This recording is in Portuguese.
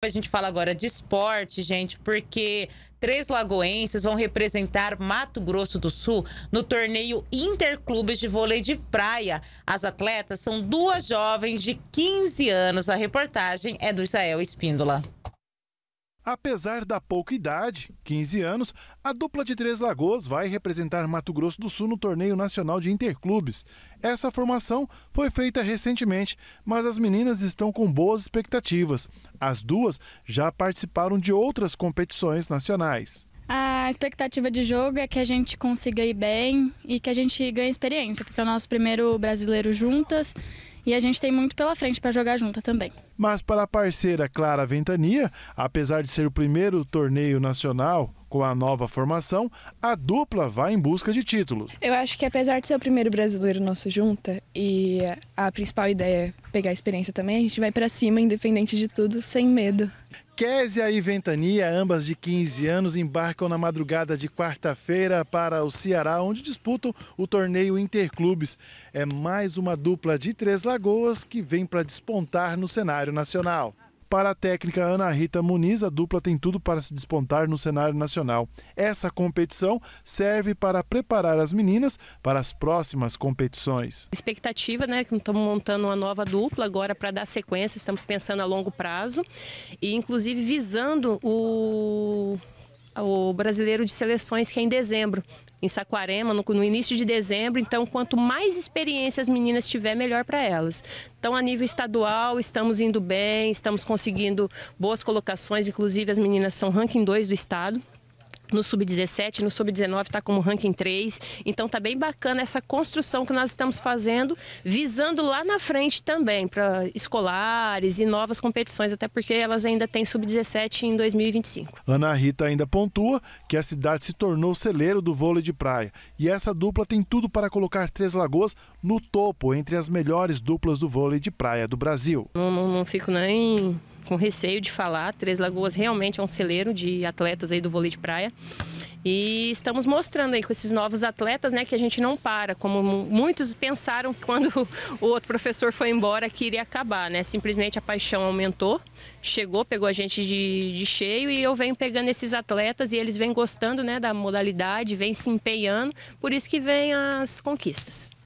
A gente fala agora de esporte, gente, porque três lagoenses vão representar Mato Grosso do Sul no torneio Interclubes de Vôlei de Praia. As atletas são duas jovens de 15 anos. A reportagem é do Israel Espíndola. Apesar da pouca idade, 15 anos, a dupla de Três Lagoas vai representar Mato Grosso do Sul no torneio nacional de interclubes. Essa formação foi feita recentemente, mas as meninas estão com boas expectativas. As duas já participaram de outras competições nacionais. A expectativa de jogo é que a gente consiga ir bem e que a gente ganhe experiência, porque é o nosso primeiro brasileiro juntas e a gente tem muito pela frente para jogar junta também. Mas para a parceira Clara Ventania, apesar de ser o primeiro torneio nacional com a nova formação, a dupla vai em busca de títulos. Eu acho que apesar de ser o primeiro brasileiro nosso junta e a principal ideia é pegar a experiência também, a gente vai para cima independente de tudo, sem medo. Késia e Ventania, ambas de 15 anos, embarcam na madrugada de quarta-feira para o Ceará, onde disputam o torneio Interclubes. É mais uma dupla de Três Lagoas que vem para despontar no cenário cenário nacional. Para a técnica Ana Rita Muniz, a dupla tem tudo para se despontar no cenário nacional. Essa competição serve para preparar as meninas para as próximas competições. Expectativa, né? Que estamos montando uma nova dupla agora para dar sequência, estamos pensando a longo prazo e, inclusive, visando o o brasileiro de seleções, que é em dezembro, em Saquarema, no, no início de dezembro. Então, quanto mais experiência as meninas tiver, melhor para elas. Então, a nível estadual, estamos indo bem, estamos conseguindo boas colocações, inclusive as meninas são ranking 2 do estado no sub-17, no sub-19 está como ranking 3. Então está bem bacana essa construção que nós estamos fazendo, visando lá na frente também para escolares e novas competições, até porque elas ainda têm sub-17 em 2025. Ana Rita ainda pontua que a cidade se tornou celeiro do vôlei de praia e essa dupla tem tudo para colocar Três Lagoas no topo entre as melhores duplas do vôlei de praia do Brasil. Não, não, não fico nem com receio de falar. Três Lagoas realmente é um celeiro de atletas aí do vôlei de praia. E estamos mostrando aí com esses novos atletas, né, que a gente não para, como muitos pensaram quando o outro professor foi embora que iria acabar, né? Simplesmente a paixão aumentou, chegou, pegou a gente de, de cheio e eu venho pegando esses atletas e eles vêm gostando, né, da modalidade, vêm se empenhando, por isso que vem as conquistas.